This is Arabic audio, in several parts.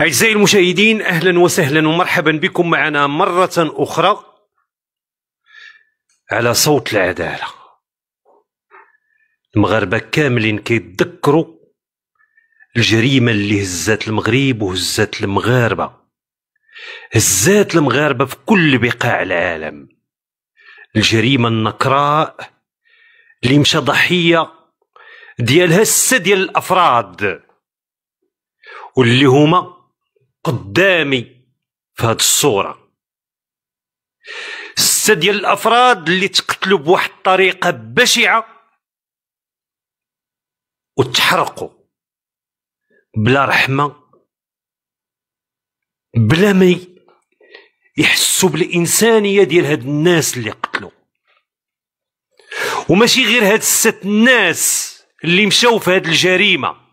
أعزائي المشاهدين أهلا وسهلا ومرحبا بكم معنا مرة أخرى على صوت العدالة المغاربة كاملين كيتذكروا الجريمة اللي هزات المغرب وهزات المغاربة هزات المغاربة في كل بقاع العالم الجريمة النكراء اللي مشى ضحية ديالها السة ديال الأفراد واللي هما قدامي في هاد الصورة ستة ديال الأفراد اللي تقتلوا بواحد الطريقة بشعة وتحرقوا بلا رحمة بلا ما يحسوا بالإنسانية ديال هاد الناس اللي قتلوا وماشي غير هاد الست الناس اللي مشاو في هاد الجريمه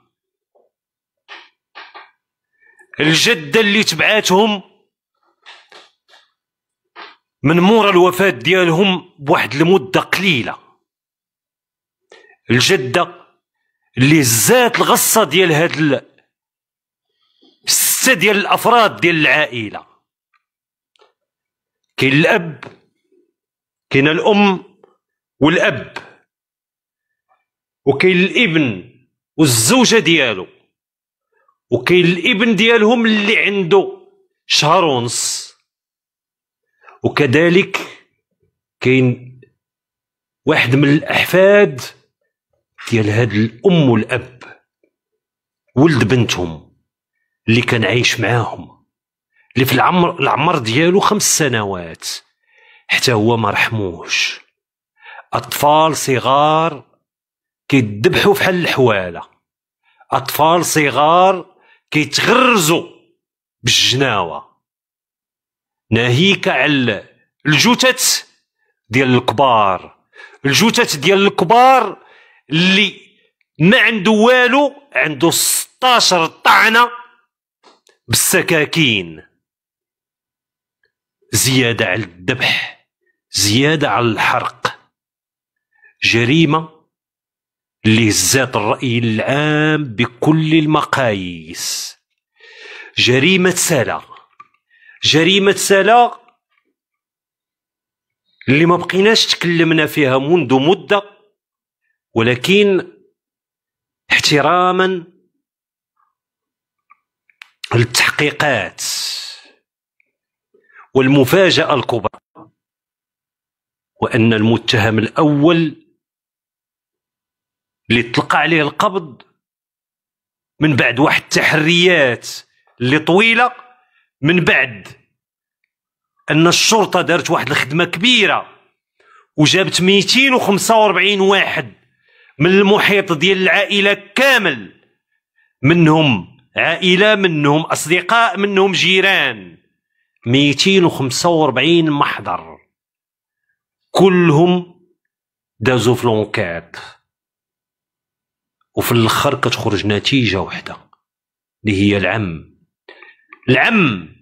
الجده اللي تبعاتهم من مورا الوفاه ديالهم بواحد المده قليله الجده اللي زات الغصه ديال هاد السته ديال الافراد ديال العائله كاين الاب كاين الام والاب وكاين الابن والزوجه ديالو وكاين الابن ديالهم اللي عنده شهر ونص وكذلك كاين واحد من الاحفاد ديال هاد الام والاب ولد بنتهم اللي كان عايش معاهم اللي في العمر العمر ديالو خمس سنوات حتى هو ما رحموش اطفال صغار كيدبحوا فحال الحواله اطفال صغار كيتغرزوا بالجناوه ناهيك على الجثث ديال الكبار الجثث ديال الكبار اللي ما عنده والو عنده 16 طعنه بالسكاكين زياده على الذبح زياده على الحرق جريمه اللي هزات الراي العام بكل المقاييس جريمة سلا جريمة سلا اللي ما بقيناش تكلمنا فيها منذ مدة ولكن احتراما للتحقيقات والمفاجأة الكبرى وأن المتهم الأول اللي طلق عليه القبض من بعد واحد التحريات اللي طويله من بعد ان الشرطه دارت واحد الخدمه كبيره وجابت 245 واحد من المحيط ديال العائله كامل منهم عائله منهم اصدقاء منهم جيران 245 محضر كلهم دازوا في لونكات وفي الاخر كتخرج نتيجه وحده اللي هي العم العم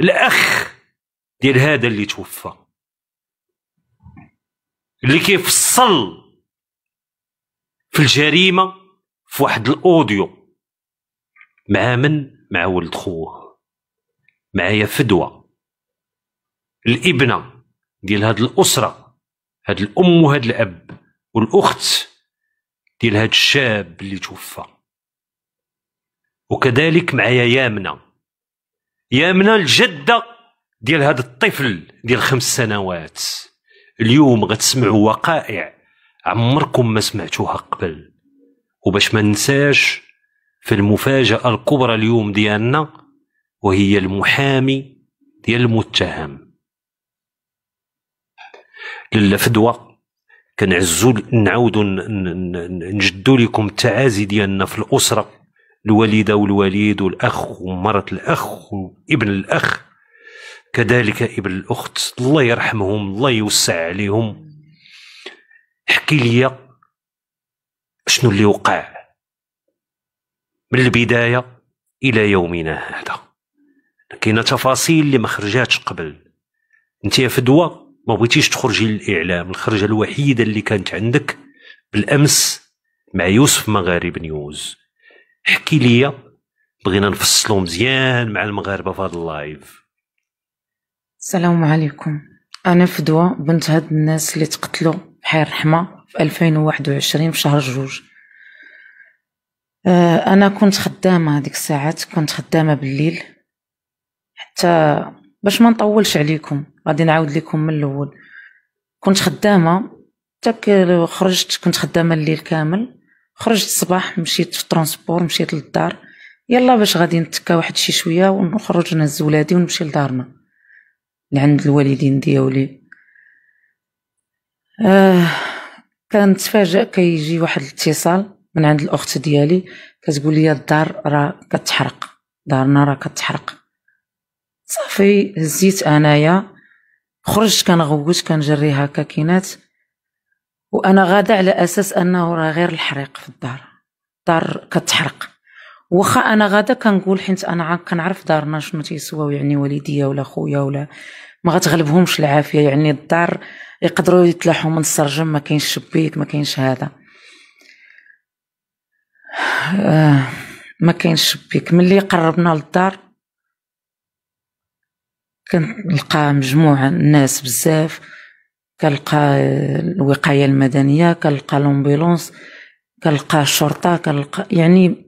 الاخ ديال هذا اللي توفى اللي كيفصل في الجريمه في واحد الاوديو مع من مع ولد خوه معايا فدوى الابنه ديال هاد الاسره هاد الام وهاد الاب والاخت ديال هاد الشاب اللي توفى وكذلك معايا يامنه يا من الجده ديال هذا الطفل ديال خمس سنوات اليوم غتسمعوا وقائع عمركم ما سمعتوها قبل وباش ما ننساش فالمفاجأة الكبرى اليوم ديالنا وهي المحامي ديال المتهم للا فدوى كنعزو نعاودو نجدو لكم التعازي ديالنا في الأسرة الوالدة والوالد والأخ ومرة الأخ وابن الأخ كذلك ابن الأخت الله يرحمهم الله يوسع عليهم حكي لي شنو اللي وقع من البداية إلى يومنا هذا كاينه تفاصيل اللي ما خرجاتش قبل انت يا فدوى ما بغيتيش تخرجي للاعلام الخرجه الوحيده اللي كانت عندك بالامس مع يوسف مغارب نيوز احكي ليا بغينا نفصلو مزيان مع المغاربه في هذا اللايف السلام عليكم انا فدوى بنت هاد الناس اللي تقتلوا بحي الرحمه في 2021 في شهر جوج آه، انا كنت خدامه هذيك الساعات كنت خدامه بالليل حتى باش ما نطولش عليكم غادي نعاود لكم من الاول كنت خدامه تاك خرجت كنت خدامه الليل كامل خرجت الصباح مشيت في الترونسبور مشيت للدار يلا باش غادي نتكا واحد شي شويه ونخرج نهز ولادي ونمشي لدارنا لعند الوالدين ديالي آه كنتفاجئ كيجي واحد الاتصال من عند الاخت ديالي كتقول لي الدار راه كتحرق دارنا راه كتحرق صافي هزيت انايا خرجت كنغوت كنجري هكا كينات وانا غادا على اساس انه راه غير الحريق في الدار الدار كتحرق واخا انا غادا كنقول حيت انا كنعرف دارنا شنو تيسواو يعني والديا ولا خويا ولا ما غتغلبهمش العافيه يعني الدار يقدروا يتلاحوا من السرجم ما كاينش شبيك ما كاينش هذا آه، ما كاينش شبيك ملي قربنا للدار كنلقى مجموعه الناس بزاف كلقى الوقايه المدنيه كلقى لومبيلونس كلقى الشرطه كلقى يعني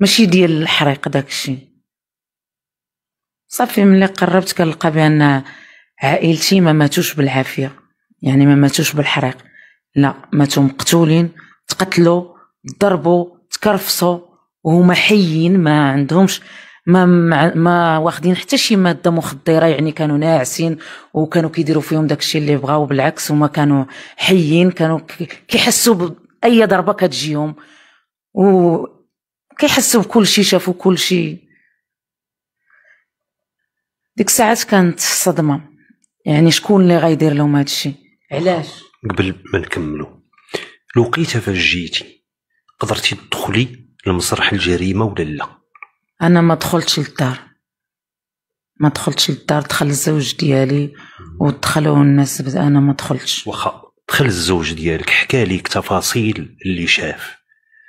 ماشي ديال الحريق داكشي صافي ملي قربت كنلقى بان عائلتي ما ماتوش بالعافيه يعني ما ماتوش بالحريق لا ماتوا مقتولين تقتلوا ضربوا تكرفصوا وهما حيين ما عندهمش ما مع ما واخدين حتى شي ماده مخدره يعني كانوا ناعسين وكانوا كيديروا فيهم داكشي اللي بغاو بالعكس هما كانوا حيين كانوا كيحسوا باي ضربه كتجيهم كيحسوا بكل شيء شافوا كل شيء ديك الساعات كانت صدمه يعني شكون اللي غايدير لهم هذا الشيء علاش قبل ما نكملو لقيتها فاش جيتي قدرتي تدخلي لمسرح الجريمه ولا لا انا ما دخلتش للدار ما دخلتش للدار دخل الزوج ديالي ودخلوا الناس بس انا ما دخلتش واخا دخل الزوج ديالك حكى لك تفاصيل اللي شاف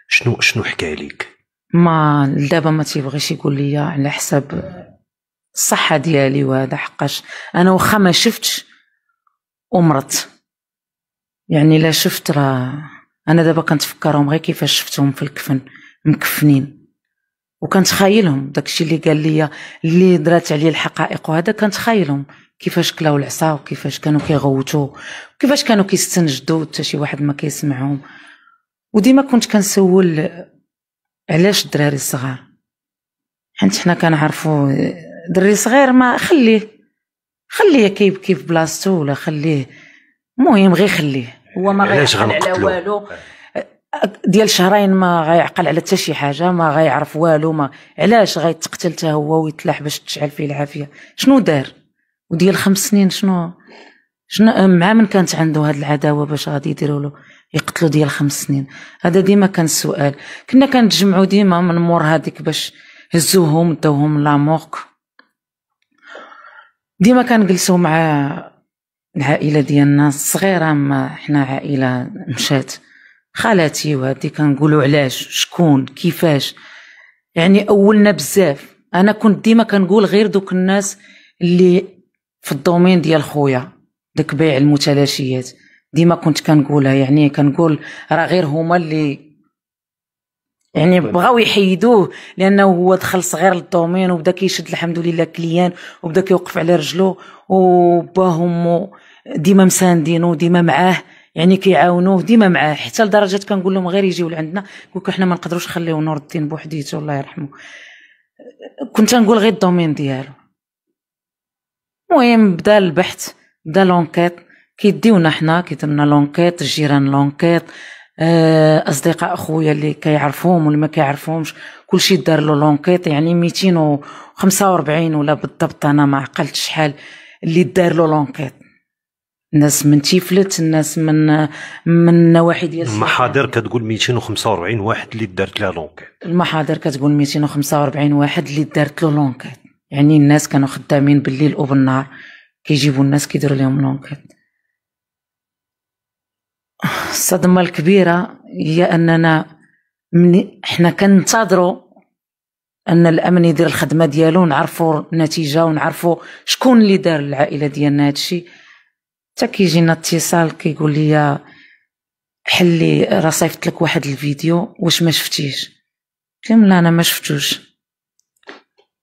شنو شنو حكى لك ما دابا ما تيبغيش يقول لي على حساب الصحه ديالي وهذا حقاش انا واخا ما شفتش ومرضت يعني لا شفت راه انا دابا كنتفكرهم غير كيفاش شفتهم في الكفن مكفنين وكنتخايلهم داكشي اللي قال لي اللي درات عليه الحقائق وهذا كنتخايلهم كيفاش كلاو العصا وكيفاش كانوا كيغوتوا وكيفاش كانوا كيستنجدوا حتى شي واحد ما كيسمعهم وديما كنت كنسول علاش الدراري الصغار حيت حنا كنعرفوا دري صغير ما خليه خليه كيبكي في بلاصتو ولا خليه المهم غير خليه هو ما غير على والو آه. ديال شهرين ما غيعقل على حتى شي حاجه ما غيعرف والو ما علاش غيتقتل حتى هو ويتلاح باش تشعل فيه العافيه شنو دار وديال خمس سنين شنو شنو مع من كانت عنده هاد العداوه باش غادي يديروا له يقتلوا ديال خمس سنين هذا ديما كان السؤال كنا كنتجمعوا ديما من مور هذيك باش هزوهم داوهم لاموك ديما كنجلسوا مع العائله ديالنا الصغيره ما حنا عائله مشات خالاتي وهادي كنقولوا علاش شكون كيفاش يعني اولنا بزاف انا كنت ديما كنقول غير دوك الناس اللي في الدومين ديال خويا داك بيع المتلاشيات ديما كنت كنقولها يعني كنقول راه غير هما اللي يعني بغاو يحيدوه لانه هو دخل صغير للدومين وبدا كيشد الحمد لله كليان وبدا كيوقف على رجلو وباه وامو ديما مساندينو ديما معاه يعني كيعاونوه ديما معاه حتى لدرجه كنقول لهم غير يجيو لعندنا يقول حنا ما نقدروش نخليو نور الدين بوحديته الله يرحمه كنت نقول غير الدومين ديالو المهم بدا البحث بدا لونكيت كيديونا حنا كيديرنا لونكيت الجيران لونكيت آه، اصدقاء خويا اللي كيعرفوهم واللي ما كيعرفوهمش كلشي دار له لونكيت يعني 245 ولا بالضبط انا ما عقلتش شحال اللي دار له لونكيت الناس من تيفلت الناس من من نواحي ديال المحاضر كتقول 245 واحد اللي دارت لها لونكيت المحاضر كتقول 245 واحد اللي دارت له لونكيت يعني الناس كانوا خدامين بالليل وبالنهار كيجيبوا الناس كيديروا لهم لونكيت الصدمه الكبيره هي اننا من حنا كننتظروا ان الامن يدير الخدمه ديالو ونعرفوا النتيجه ونعرفوا شكون اللي دار العائله ديالنا هادشي حتى كيجينا اتصال كيقول لي حلي راه صيفط لك واحد الفيديو واش ما شفتيش قلت لا انا ما شفتوش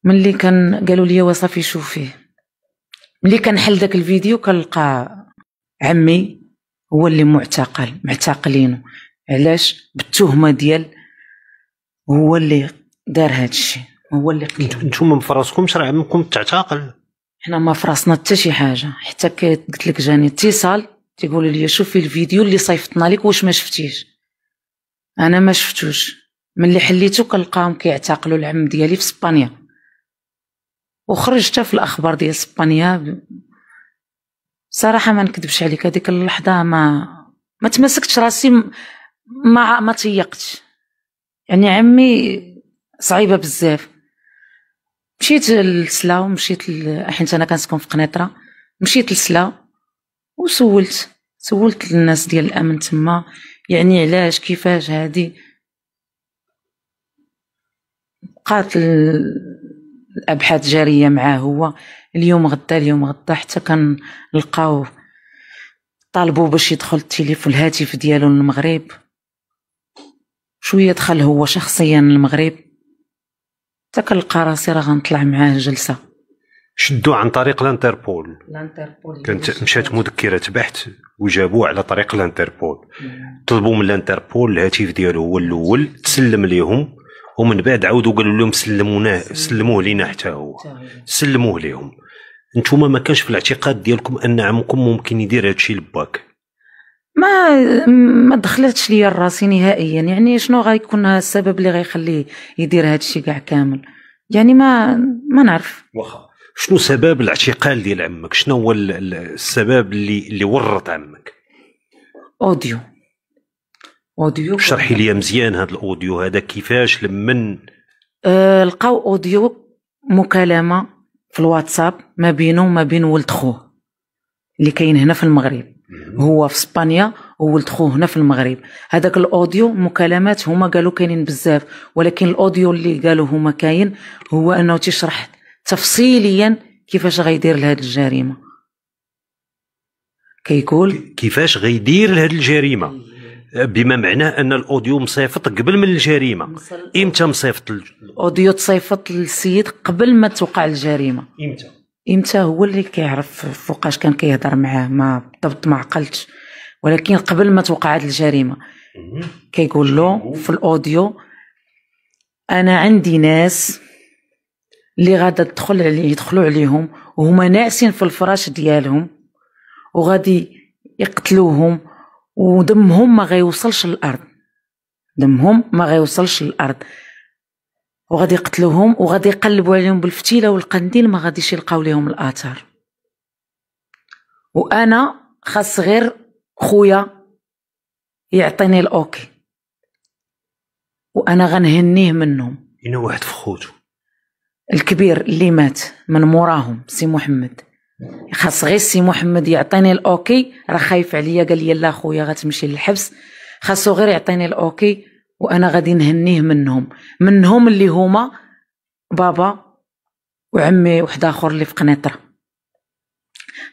ملي كان قالوا لي وصافي شوفيه ملي كنحل داك الفيديو كنلقى عمي هو اللي معتقل معتقلينو علاش بالتهمه ديال هو اللي دار هادشي هو اللي قتل نتوما فراسكمش راه عمكم تعتقل حنا ما فراسنا حتى شي حاجه حتى قلت لك جاني اتصال تيقول لي شوفي الفيديو اللي صيفطنا لك واش ما شفتيش انا ما شفتوش ملي حليتو كنلقاهم كيعتقلوا العم ديالي في اسبانيا وخرجت في الاخبار ديال اسبانيا صراحه ما نكذبش عليك هذيك اللحظه ما ما تمسكتش راسي ما ما تيقتش يعني عمي صعيبه بزاف مشيت لسلا ومشيت ل... حيت انا كنسكن في قنيطره مشيت لسلا وسولت سولت الناس ديال الامن تما يعني علاش كيفاش هادي بقات الابحاث جاريه معاه هو اليوم غدا اليوم غدا حتى كنلقاو طالبوا باش يدخل التليفون الهاتف ديالو للمغرب شويه دخل هو شخصيا للمغرب حتى نلقى راسي راه غنطلع معاه جلسه شدو عن طريق الانتربول الانتربول كانت مشات مذكره بحث وجابوه على طريق الانتربول نعم. طلبوا من الانتربول الهاتف ديالو هو الاول تسلم ليهم ومن بعد عاودوا قالوا لهم سلموناه سلموه لينا حتى هو سلموه ليهم انتم ما كانش في الاعتقاد ديالكم ان عمكم ممكن يدير هادشي لباك ما ما دخلتش ليا راسي نهائيا يعني شنو غيكون السبب اللي غيخليه يدير هذا الشيء كاع كامل يعني ما ما نعرف واخا شنو سبب الاعتقال ديال عمك شنو هو السبب اللي اللي ورط عمك اوديو اوديو شرحي لي مزيان هذا الاوديو هذا كيفاش لمن آه لقاو اوديو مكالمه في الواتساب ما بينه وما بين ولد خوه اللي كاين هنا في المغرب هو في اسبانيا وولد خوه هنا في المغرب هذاك الاوديو مكالمات هما قالوا كاينين بزاف ولكن الاوديو اللي قالوا هما كاين هو انه تيشرح تفصيليا كيفاش غيدير لهاد الجريمه كيقول كيفاش غيدير لهاد الجريمه بما معناه ان الاوديو مصيفط قبل من الجريمه امتى مصيفط الاوديو تصيفط للسيد قبل ما توقع الجريمه امتى امتى هو اللي كيعرف فوقاش كان كيهضر معاه ما بالضبط ما عقلتش ولكن قبل ما هذه الجريمه كيقول له في الاوديو انا عندي ناس اللي غادا تدخل علي يدخلوا عليهم وهما ناعسين في الفراش ديالهم وغادي يقتلوهم ودمهم ما غيوصلش للارض دمهم ما غيوصلش للارض وغادي يقتلوهم وغادي يقلبوا عليهم بالفتيله والقنديل ما غاديش يلقاو ليهم الاثار وانا خاص غير خويا يعطيني الاوكي وانا غنهنيه منهم هنا واحد في الكبير اللي مات من موراهم سي محمد خاص غير سي محمد يعطيني الاوكي راه خايف عليا قال لي لا خويا غتمشي للحبس خاصو غير يعطيني الاوكي وانا غادي نهنيه منهم منهم اللي هما بابا وعمي واحد اخر اللي في قنيطره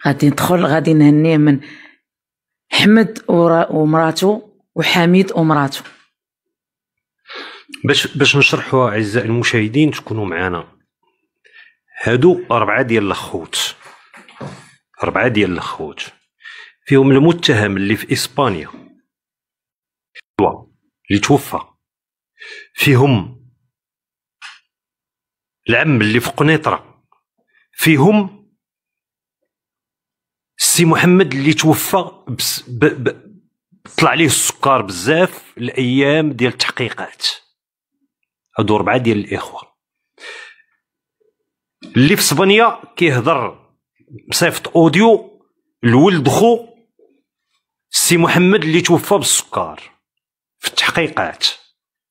غادي ندخل غادي نهنيه من حمد ومراتو وحميد ومراتو باش باش نشرحوا اعزائي المشاهدين تكونوا معنا هادو اربعه ديال الخوت اربعه ديال الخوت فيهم المتهم اللي في اسبانيا اللي توفى فيهم العم اللي في قنيطرة فيهم السي محمد اللي توفى بس ب ب طلع ليه السكر بزاف الايام ديال التحقيقات هادو ربعه ديال الاخوه اللي في اسبانيا كيهضر بصيفط اوديو الولد خو السي محمد اللي توفى بالسكر في التحقيقات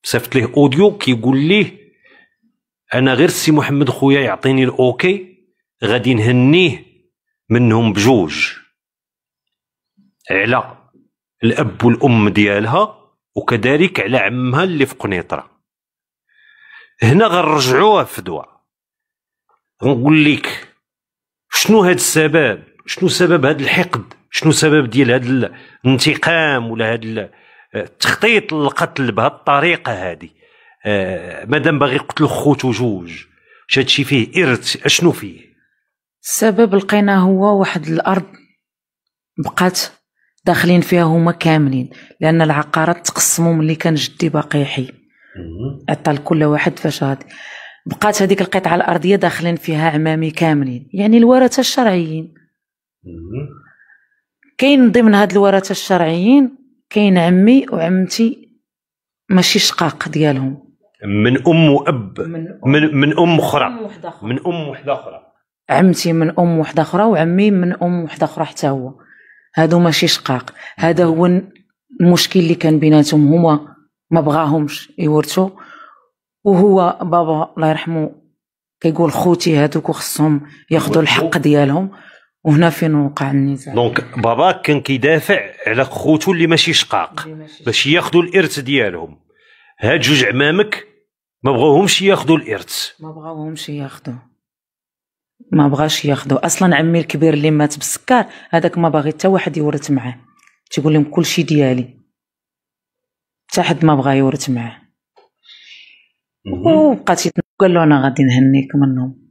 صيفط ليه اوديو كيقول ليه انا غير سي محمد خويا يعطيني الاوكي غادي نهنيه منهم بجوج على الاب والام ديالها وكذلك على عمها اللي في قنيطره هنا غنرجعوها في فدوى غنقول لك شنو هاد السبب شنو سبب هاد الحقد شنو سبب ديال هاد الانتقام ولا هاد تخطيط القتل بهالطريقه هذه آه، مادام باغي يقتلوا خوتو جوج واش هادشي فيه ارث اشنو فيه السبب لقينا هو واحد الارض بقات داخلين فيها هما كاملين لان العقارات تقسموا ملي كان جدي باقي حي عطى لكل واحد فاش هادي بقات هذيك القطعه الارضيه داخلين فيها عمامي كاملين يعني الورثه الشرعيين كاين ضمن هاد الورثه الشرعيين كاين عمي وعمتي ماشي شقاق ديالهم من ام واب من أم من, ام اخرى من ام وحده اخرى عمتي من ام وحده اخرى وعمي من ام وحده اخرى حتى هو هادو ماشي شقاق هذا هو المشكل اللي كان بيناتهم هما ما بغاهمش يورثوا وهو بابا الله يرحمه كيقول خوتي هادوك وخصهم ياخذوا الحق ديالهم وهنا فين وقع النزاع دونك باباك كان كيدافع على خوتو اللي ماشي شقاق باش ياخذوا الارث ديالهم هاد جوج عمامك ما بغاوهمش ياخذوا الارث ما بغاوهمش ياخذوا ما بغاش ياخذوا اصلا عمي الكبير اللي مات بالسكر هذاك ما باغي حتى واحد يورث معاه تيقول لهم كلشي ديالي حتى حد ما بغى يورث معاه وبقات قال له انا غادي نهنيك منهم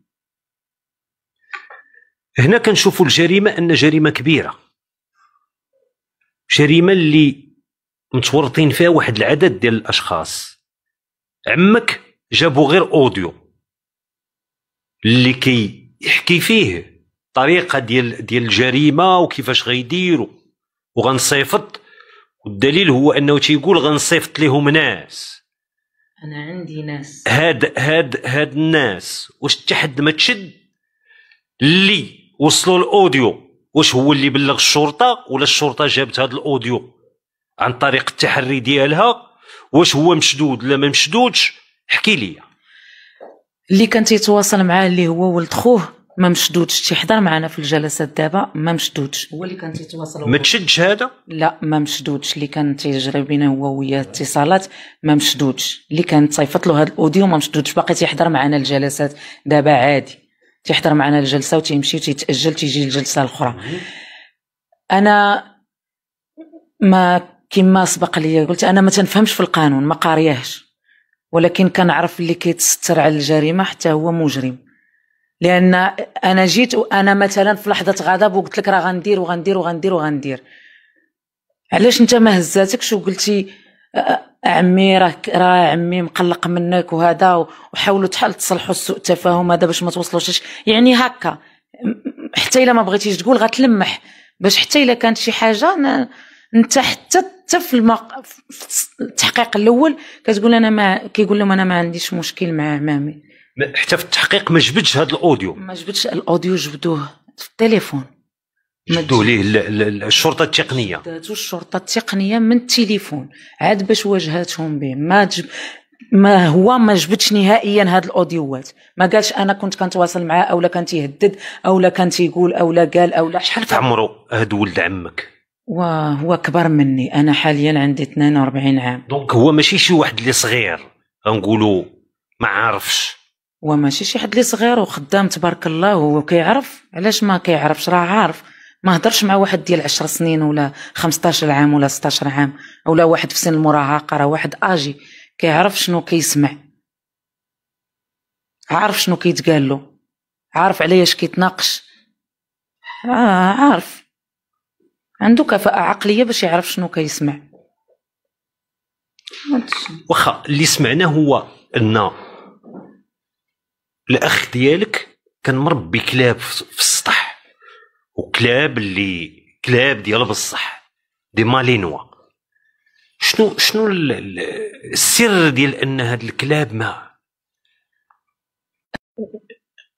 هنا كنشوفوا الجريمه ان جريمه كبيره جريمه اللي متورطين فيها واحد العدد ديال الاشخاص عمك جابوا غير اوديو اللي كيحكي فيه طريقه ديال ديال الجريمه وكيفاش غيديروا وغنصيفط والدليل هو انه تيقول غنصيفط لهم ناس انا عندي ناس هاد هاد هاد الناس واش حد ما تشد اللي وصلوا الاوديو واش هو اللي بلغ الشرطه ولا الشرطه جابت هذا الاوديو عن طريق التحري ديالها واش هو مشدود ولا ما مشدودش احكي لي اللي كان تيتواصل معاه اللي هو ولد خوه ما مشدودش تيحضر معنا في الجلسات دابا ما مشدودش هو اللي كان تيتواصل ما تشدش هذا لا ما مشدودش اللي كان تيجري بينا هو وياه اتصالات ما مشدودش اللي كان تصيفط له هذا الاوديو ما مشدودش باقي تيحضر معنا الجلسات دابا عادي تيحضر معنا الجلسه وتيمشي وتيتاجل تيجي الجلسه الاخرى انا ما كما سبق لي قلت انا ما تنفهمش في القانون ما قارياهش ولكن كنعرف اللي كيتستر على الجريمه حتى هو مجرم لان انا جيت وانا مثلا في لحظه غضب وقلت لك راه غندير وغندير وغندير وغندير علاش انت ما هزاتكش وقلتي آه، آه، عمي راك راه عمي مقلق منك وهذا وحاولوا تحل تصلحوا السوء التفاهم هذا باش ما توصلوش يعني هكا حتى الا ما بغيتيش تقول غتلمح باش حتى الا كانت شي حاجه انت حتى حتى في, المق... في التحقيق الاول كتقول انا ما كيقول لهم انا ما عنديش مشكل مع مامي حتى في التحقيق ما جبدش هذا الاوديو ما جبدش الاوديو جبدوه في التليفون شدوا ليه الشرطه التقنيه جبتو الشرطه التقنيه من التليفون عاد باش واجهتهم به ما جب ما هو ما جبتش نهائيا هاد الاوديوات ما قالش انا كنت كنتواصل معاه اولا كان تيهدد اولا كان تيقول اولا قال اولا شحال في عمرو هاد ولد عمك وهو كبر مني انا حاليا عندي 42 عام دونك هو ماشي شي واحد اللي صغير غنقولوا ما عارفش وماشي شي حد اللي صغير وخدام تبارك الله وكيعرف علاش ما كيعرفش راه عارف ما هضرش مع واحد ديال 10 سنين ولا 15 عام ولا 16 عام ولا واحد في سن المراهقه راه واحد اجي كيعرف شنو كيسمع عارف شنو كيتقال له عارف على اش كيتناقش آه عارف عنده كفاءه عقليه باش يعرف شنو كيسمع واخا اللي سمعناه هو ان الاخ ديالك كان مربي كلاب في السطح وكلاب اللي كلاب ديال بصح دي مالينوا شنو شنو السر ديال ان هاد الكلاب ما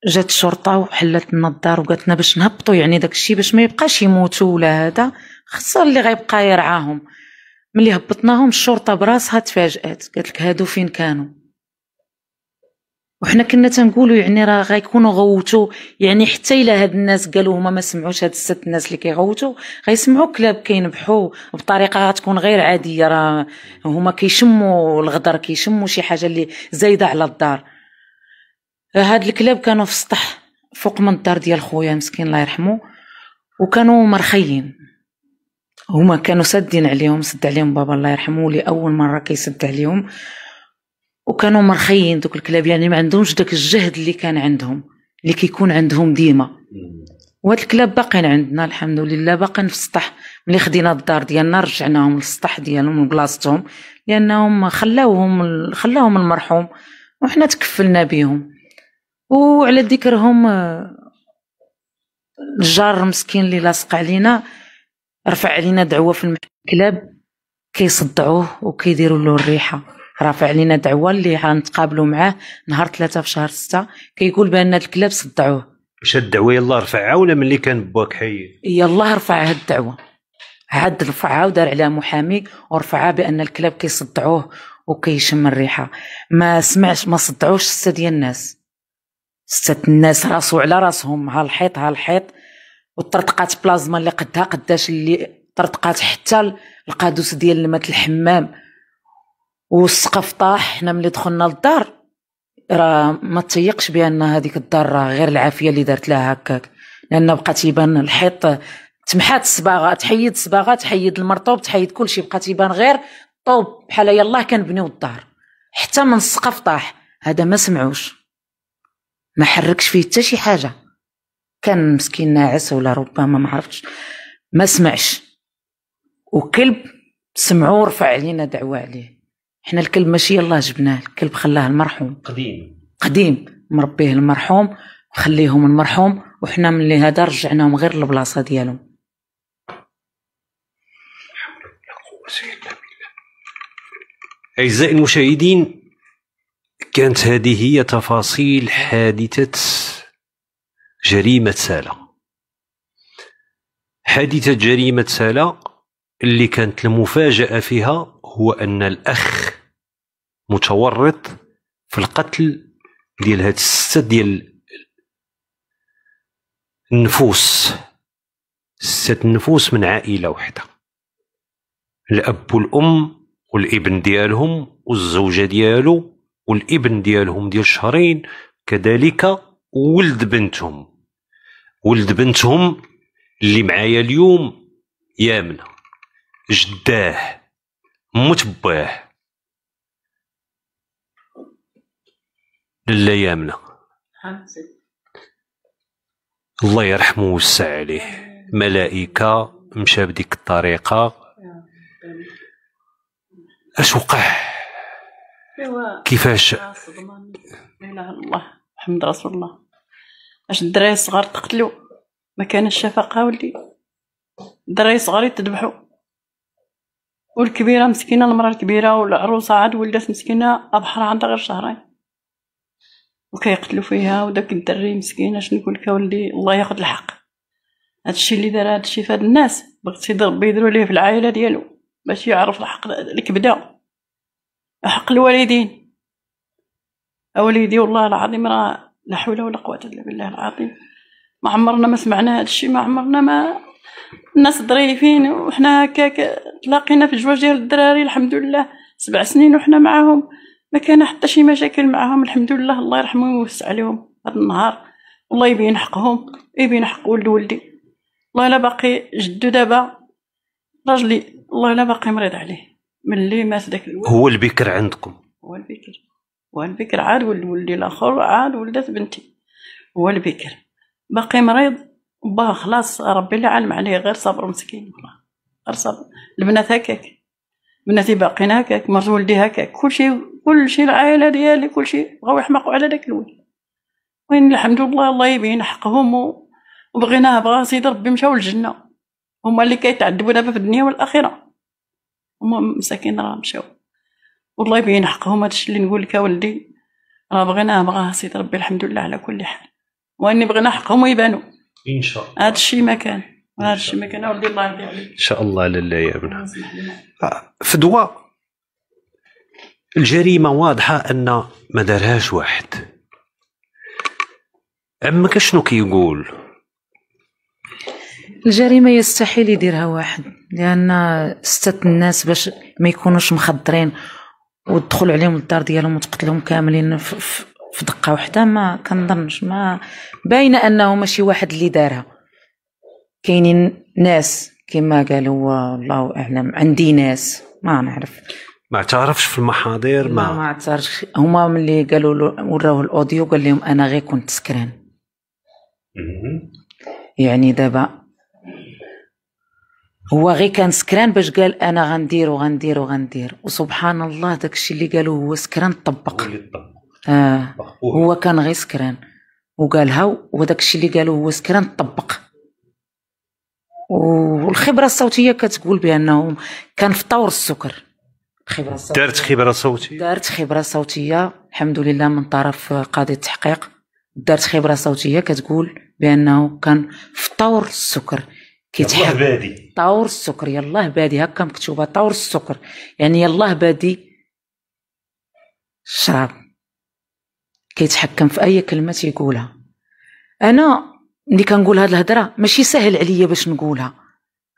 جات الشرطه وحلت لنا الدار وقالت لنا باش نهبطوا يعني داك الشيء باش ما يبقاش يموتوا ولا هذا خصها اللي غيبقى يرعاهم ملي هبطناهم الشرطه براسها تفاجات قالت لك هادو فين كانوا وحنا كنا تنقولوا يعني راه غيكونوا غوتوا يعني حتى الا هاد الناس قالوا هما ما سمعوش هاد الست الناس اللي كيغوتوا غيسمعوا كلاب كينبحوا بطريقه غتكون غير عاديه راه هما كيشموا الغدر كيشموا شي حاجه اللي زايده على الدار هاد الكلاب كانوا في السطح فوق من الدار ديال خويا مسكين الله يرحمه وكانوا مرخيين هما كانوا سادين عليهم سد عليهم بابا الله يرحمه لاول مره كيسد عليهم وكانوا مرخيين دوك الكلاب يعني ما عندهمش داك الجهد اللي كان عندهم اللي كيكون عندهم ديما وهاد الكلاب باقين عندنا الحمد لله باقين في السطح ملي خدينا الدار ديالنا رجعناهم للسطح ديالهم لبلاصتهم لانهم خلاوهم خلاوهم المرحوم وحنا تكفلنا بيهم وعلى ذكرهم آه، الجار المسكين اللي لاصق علينا رفع علينا دعوه في الكلاب كلاب كيصدعوه وكيديروا له الريحه رافع علينا دعوه اللي غنتقابلوا معاه نهار ثلاثة في شهر ستة كيقول بان الكلاب صدعوه واش هاد الدعوه يلاه رفعها ولا ملي كان باك حي يلاه رفع هاد الدعوه عاد رفعها ودار عليها محامي ورفعها بان الكلاب كيصدعوه وكيشم الريحه ما سمعش ما صدعوش سته ديال الناس سته الناس راسو على راسهم ها الحيط ها الحيط وطرطقات بلازما اللي قدها قداش اللي طرطقات حتى القادوس ديال مات الحمام والسقف طاح حنا ملي دخلنا للدار راه ما تيقش بان هذيك الدار راه غير العافيه اللي دارت لها هكاك لان بقى تيبان الحيط تمحات الصباغه تحيد الصباغه تحيد المرطوب تحيد كل شيء بقى تيبان غير طوب بحال يلاه كنبنيو الدار حتى من السقف طاح هذا ما سمعوش ما حركش فيه حتى شي حاجه كان مسكين ناعس ولا ربما ما عرفتش ما سمعش وكلب سمعوه رفع علينا دعوه عليه احنا الكلب ماشي الله جبناه الكلب خلاه المرحوم قديم قديم مربيه المرحوم خليهم المرحوم وحنا من اللي هذا رجعناهم غير للبلاصه ديالهم أعزائي المشاهدين كانت هذه هي تفاصيل حادثة جريمة سالا حادثة جريمة سالا اللي كانت المفاجأة فيها هو ان الاخ متورط في القتل ديال هاد السته ديال النفوس سته النفوس من عائله واحده الاب والام والابن ديالهم والزوجه ديالو والابن ديالهم ديال شهرين كذلك ولد بنتهم ولد بنتهم اللي معايا اليوم يامنه جداه متبع لله يامنه الله يرحمه ويوسع عليه ملائكة مشى بديك الطريقة اش وقع كيفاش الله محمد رسول الله اش الدراري الصغار تقتلوا ما كانش شفقة ولدي الدراري الصغار يتذبحوا والكبيرة مسكينة المرأة الكبيرة والعروسة عاد ولدات مسكينة أبحر عندها غير شهرين وكيقتلوا فيها وداك الدري مسكين شنو نقول لك ولدي الله ياخذ الحق هادشي اللي دار هادشي فهاد الناس بغيت ربي يديروا ليه في العائله ديالو باش يعرف الحق الكبده حق الوالدين اوليدي والله العظيم راه لا حول ولا قوه الا بالله العظيم ما عمرنا ما سمعنا هادشي ما عمرنا ما الناس ظريفين وحنا هكاك تلاقينا في الجواج ديال الدراري الحمد لله سبع سنين وحنا معاهم ما كان حتى شي مشاكل معاهم الحمد لله الله يرحمهم ويوسع عليهم هذا النهار الله يبين حقهم يبين حق ولد ولدي الله لا باقي جدو دابا راجلي الله لا باقي مريض عليه من اللي مات داك الولد هو البكر عندكم هو البكر هو البكر عاد ولد ولدي الاخر عاد ولدت بنتي هو البكر باقي مريض با خلاص ربي اللي علم عليه غير صبر مسكين والله غير صبر البنات هكاك بناتي باقين هكاك مرت ولدي هكاك كلشي كلشي العائله ديالي كلشي بغاو يحمقوا على داك الولد وين الحمد لله الله يبين حقهم وبغيناه بغا سيدي ربي مشاو للجنه هما اللي كيتعذبوا دابا في الدنيا والاخره هما مساكين راه مشاو والله يبين حقهم هادشي اللي نقول لك ولدي راه بغيناه بغا سيدي ربي الحمد لله على كل حال واني بغينا حقهم يبانوا ان شاء الله هذا الشيء ما كان هذا الشيء ما كان وربي الله يرضي عليك ان شاء الله لله يا منى آه، فدوى الجريمه واضحه ان ما دارهاش واحد عمك شنو كيقول الجريمه يستحيل يديرها واحد لان ستة الناس باش ما يكونوش مخدرين ودخل عليهم الدار ديالهم وتقتلهم كاملين في في دقه واحده ما كنظنش ما باينه انه ماشي واحد اللي دارها كاينين ناس كما قالوا الله اعلم عندي ناس ما نعرف ما اعترفش في المحاضر ما ما اعترفش هما ملي قالوا له الاوديو قال لهم انا غير كنت سكران يعني دابا هو غير كان سكران باش قال انا غندير وغندير وغندير وسبحان الله داكشي اللي قالوه هو سكران طبق آه. هو كان غير سكران وقالها وداك الشيء اللي قالوا هو سكران طبق والخبره الصوتيه كتقول بانه كان في طور السكر الخبره صوتية. دارت خبره صوتيه دارت خبره صوتيه الحمد لله من طرف قاضي التحقيق دارت خبره صوتيه كتقول بانه كان في طور السكر كيتحب بادي طور السكر يلاه بادي هكا مكتوبه طور السكر يعني يلاه بادي شراب كيتحكم في اي كلمه تيقولها انا ملي كنقول هاد الهضره ماشي سهل عليا باش نقولها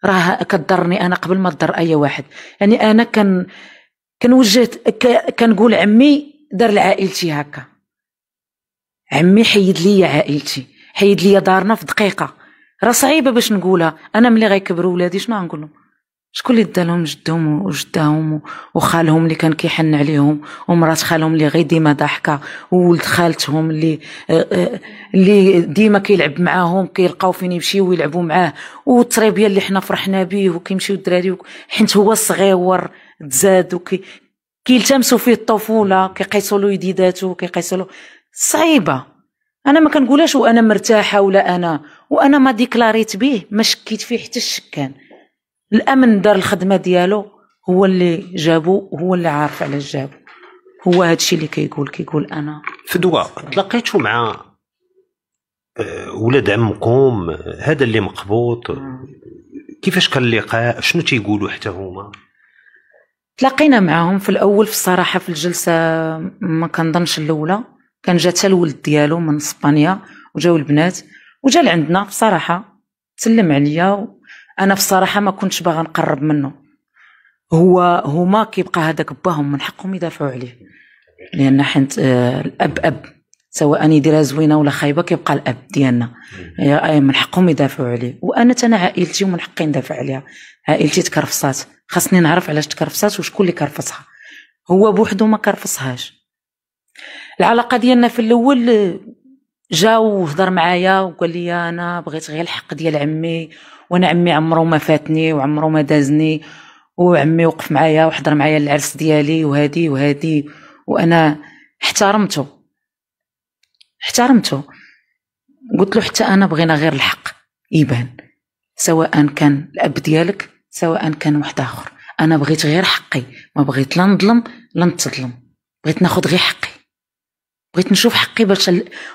راه كضرني انا قبل ما تضر اي واحد يعني انا كان كنوجه كنقول عمي دار لعائلتي هكا عمي حيد ليا عائلتي حيد ليا دارنا في دقيقه راه صعيبه باش نقولها انا ملي غيكبروا ولادي شنو غنقول لهم شكون اللي دالهم جدهم وجداهم وخالهم اللي كان كيحن عليهم ومرات خالهم اللي غير ديما ضاحكه وولد خالتهم اللي آه، آه، اللي ديما كيلعب معاهم كيلقاو فين يمشيو ويلعبوا معاه والتربيه اللي حنا فرحنا به وكيمشيو الدراري حيت هو صغيور تزاد وكي كيلتمسوا فيه الطفوله كيقيسوا له يديداتو كيقيسوا له صعيبه انا ما كنقولهاش وانا مرتاحه ولا انا وانا ما ديكلاريت به ما شكيت فيه حتى الشكان الامن دار الخدمه ديالو هو اللي جابو هو اللي عارف علاش جابو هو الشيء اللي كيقول كيقول انا فدوى تلاقيتو مع آه، ولاد عمكم هذا اللي مقبوط كيفاش كان اللقاء شنو تيقولوا حتى هما تلاقينا معاهم في الاول في الصراحه في الجلسه ما كنظنش الاولى كان جا حتى الولد ديالو من اسبانيا وجاو البنات وجا لعندنا بصراحه سلم عليا انا بصراحه ما كنتش باغا نقرب منه هو هما كيبقى هذاك باهم من حقهم يدافعوا عليه لان حنت آه، الاب اب سواء يديرها زوينه ولا خايبه كيبقى الاب ديالنا آه، من حقهم يدافعوا عليه وانا انا عائلتي ومن حقي ندافع عليها عائلتي تكرفصات خاصني نعرف علاش تكرفصات وشكون اللي كرفصها هو بوحدو ما كرفصهاش العلاقه ديالنا في الاول آه، جا وهضر معايا وقال لي انا بغيت غير الحق ديال عمي وانا عمي عمرو ما فاتني وعمرو ما دازني وعمي وقف معايا وحضر معايا العرس ديالي وهادي وهادي وانا احترمته احترمته قلت له حتى انا بغينا غير الحق يبان سواء كان الاب ديالك سواء كان واحد اخر انا بغيت غير حقي ما بغيت لا نظلم لا نتظلم بغيت ناخذ غير حقي بغيت نشوف حقي باش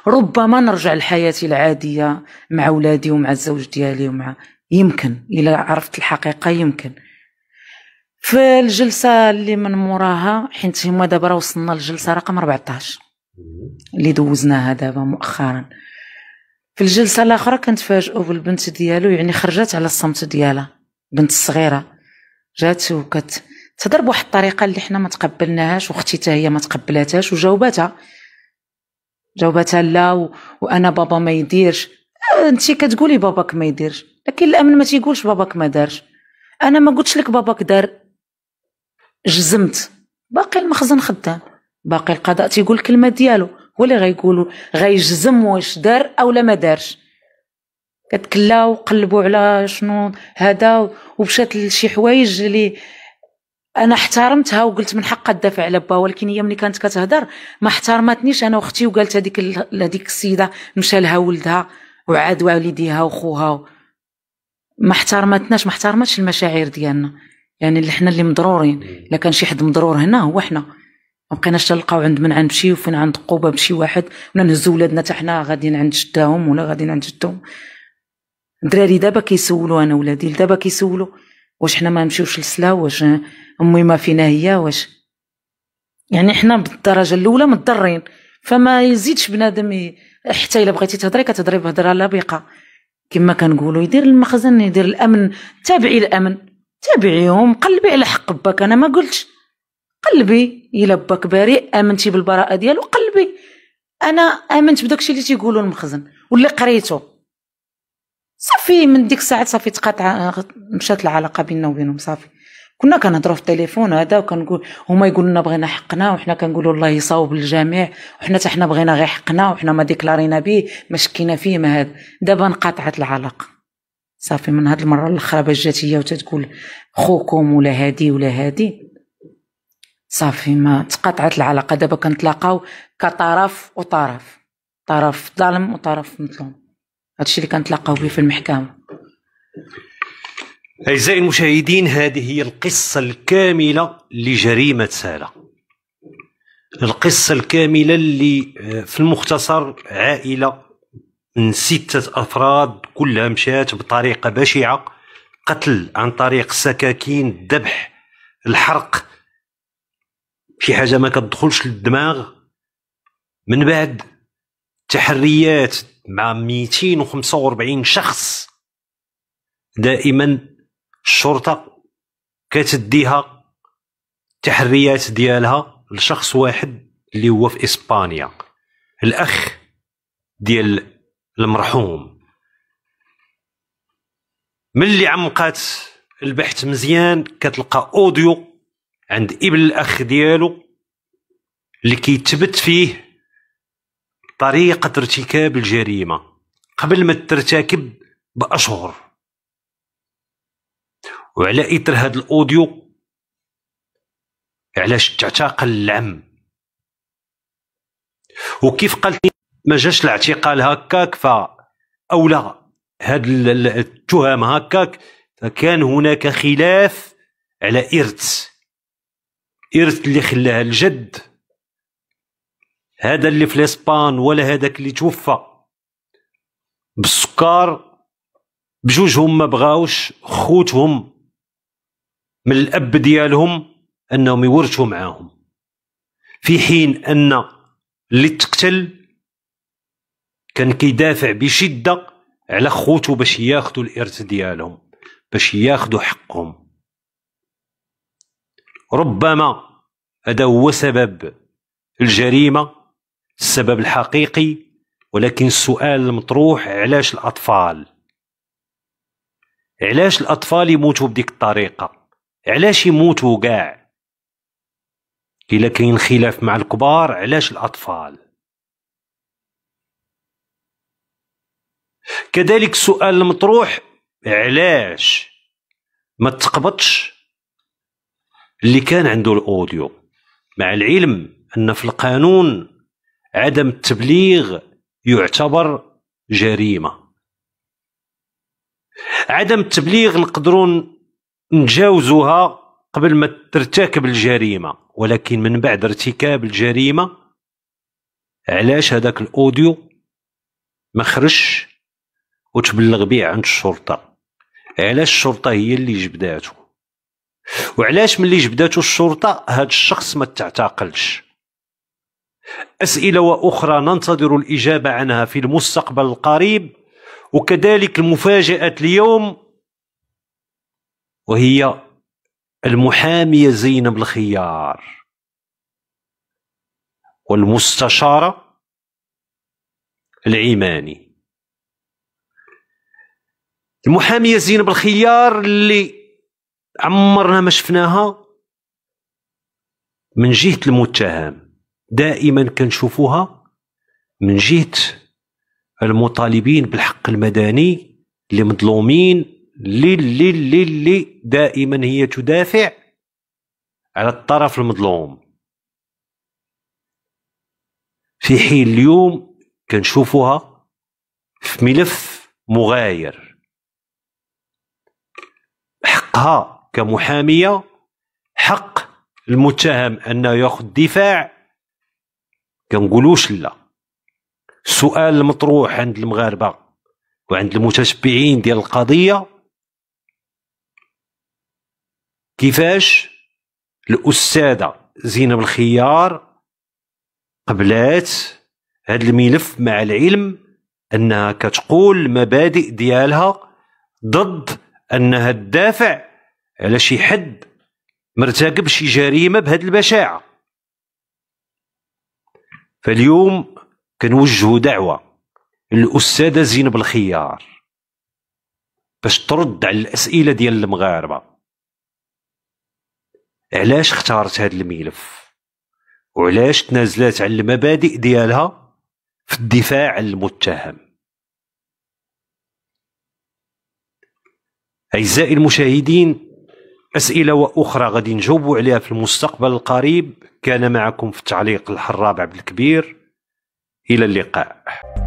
ربما نرجع لحياتي العاديه مع ولادي ومع الزوج ديالي ومع يمكن الا عرفت الحقيقه يمكن في الجلسه اللي من موراها حيت هما دابا راه وصلنا للجلسه رقم 14 اللي دوزناها دابا مؤخرا في الجلسه الاخرى كنتفاجئوا بالبنت ديالو يعني خرجت على الصمت ديالها بنت الصغيره جات وكت تهضر بواحد الطريقه اللي حنا ما تقبلناهاش واختي حتى هي ما تقبلاتهاش وجاوباتها جاوبتها لا وانا بابا ما يديرش انت كتقولي باباك ما يديرش لكن الامن ما تيقولش باباك ما دارش انا ما قلتش لك باباك دار جزمت باقي المخزن خدام باقي القضاء تيقول الكلمه ديالو هو اللي غيقولوا غيجزم واش دار او لا ما دارش كتكلاو وقلبوا على شنو هذا ومشات لشي حوايج اللي انا احترمتها وقلت من حقها تدافع على با ولكن هي ملي كانت كتهضر ما احترمتنيش انا واختي وقالت هذيك هذيك السيده مشى لها ولدها وعاد والديها وخوها ما احترمتناش ما احترمتش المشاعر ديالنا يعني اللي حنا اللي مضرورين الا كان شي حد مضرور هنا هو حنا ما بقيناش تلقاو عند من عند شي وفين عند قوبه بشي واحد ولا نهزو ولادنا حتى حنا غاديين عند جداهم ولا غاديين عند جدهم الدراري دابا كيسولوا انا ولادي دابا كيسولوا واش حنا ما نمشيوش للسلا واش امي ما فينا هي واش يعني حنا بالدرجه الاولى متضرين فما يزيدش بنادم حتى الا بغيتي تهضري كتهضري بهضره لبقه كما كنقولوا يدير المخزن يدير الامن تابعي الامن تابعيهم قلبي على حق باك انا ما قلتش قلبي الا باك بريء امنتي بالبراءه ديالو قلبي انا امنت بداكشي اللي تيقولوا المخزن واللي قريته صافي من ديك الساعه صافي تقاطع آه، مشات العلاقه بيننا وبينهم صافي كنا كنهضروا في التليفون هذا وكنقول هما يقولوا لنا بغينا حقنا وحنا كنقولوا الله يصاوب الجميع وحنا حتى حنا بغينا غير حقنا وحنا ما ديكلارينا به ما شكينا فيه ما هذا دابا انقطعت العلاقه صافي من هاد المره الاخرى باش جات هي وتتقول خوكم ولا هادي ولا هادي صافي ما تقطعت العلاقه دابا كنتلاقاو كطرف وطرف طرف ظالم وطرف مظلوم هادشي اللي كنتلاقاو به في المحكمه أعزائي المشاهدين هذه هي القصة الكاملة لجريمة سالة القصة الكاملة اللي آه، في المختصر عائلة من ستة أفراد كلها مشات بطريقة بشعة قتل عن طريق سكاكين الذبح الحرق شي حاجة ما كتدخلش للدماغ من بعد تحريات مع 245 شخص دائما الشرطه كتديها التحريات ديالها لشخص واحد اللي هو في اسبانيا الاخ ديال المرحوم ملي عمقات البحث مزيان كتلقى اوديو عند ابن الاخ ديالو اللي كيتبت فيه طريقه ارتكاب الجريمه قبل ما ترتكب باشهر وعلى اثر هذا الاوديو علاش تعتقل العم وكيف قالت ما جاش الاعتقال هكاك فاولى هاد التهم هكاك فكان هناك خلاف على إرث إرث اللي خلاها الجد هذا اللي في الإسبان ولا هذاك اللي توفى بالسكر بجوجهم ما بغاوش خوتهم من الاب ديالهم انهم يورثوا معاهم في حين ان اللي تقتل كان كيدافع بشده على خوتو باش ياخذوا الارث ديالهم باش ياخذوا حقهم ربما هذا هو سبب الجريمه السبب الحقيقي ولكن السؤال المطروح علاش الاطفال علاش الاطفال يموتوا بديك الطريقه علاش يموتوا كاع الا كاين خلاف مع الكبار علاش الاطفال كذلك السؤال المطروح علاش ما تقبضش اللي كان عنده الاوديو مع العلم ان في القانون عدم التبليغ يعتبر جريمه عدم التبليغ نقدرون نجاوزوها قبل ما ترتكب الجريمه ولكن من بعد ارتكاب الجريمه علاش هذاك الاوديو ما خرجش وتبلغ به عند الشرطه علاش الشرطه هي اللي جبداتو وعلاش ملي جبداتو الشرطه هاد الشخص ما تعتقلش اسئله واخرى ننتظر الاجابه عنها في المستقبل القريب وكذلك المفاجاه اليوم وهي المحامية زينب الخيار والمستشارة العيماني المحامية زينب الخيار اللي عمرنا ما شفناها من جهة المتهم دائما كنشوفوها من جهة المطالبين بالحق المدني اللي مظلومين للي للي دائما هي تدافع على الطرف المظلوم في حين اليوم كنشوفوها في ملف مغاير حقها كمحاميه حق المتهم انه ياخذ دفاع كنقولوش لا السؤال المطروح عند المغاربه وعند المتشبعين ديال القضيه كيفاش الأستاذة زينب الخيار قبلات هذا الملف مع العلم أنها كتقول المبادئ ديالها ضد أنها تدافع على شي حد مرتكب شي جريمة بهذه البشاعة فاليوم كنوجه دعوة للأستاذة زينب الخيار باش ترد على الأسئلة ديال المغاربة علاش اختارت هذا الملف وعلاش تنازلات على المبادئ ديالها في الدفاع عن المتهم أعزائي المشاهدين أسئلة وأخرى غادي نجاوبوا عليها في المستقبل القريب كان معكم في التعليق الحراب عبد الكبير إلى اللقاء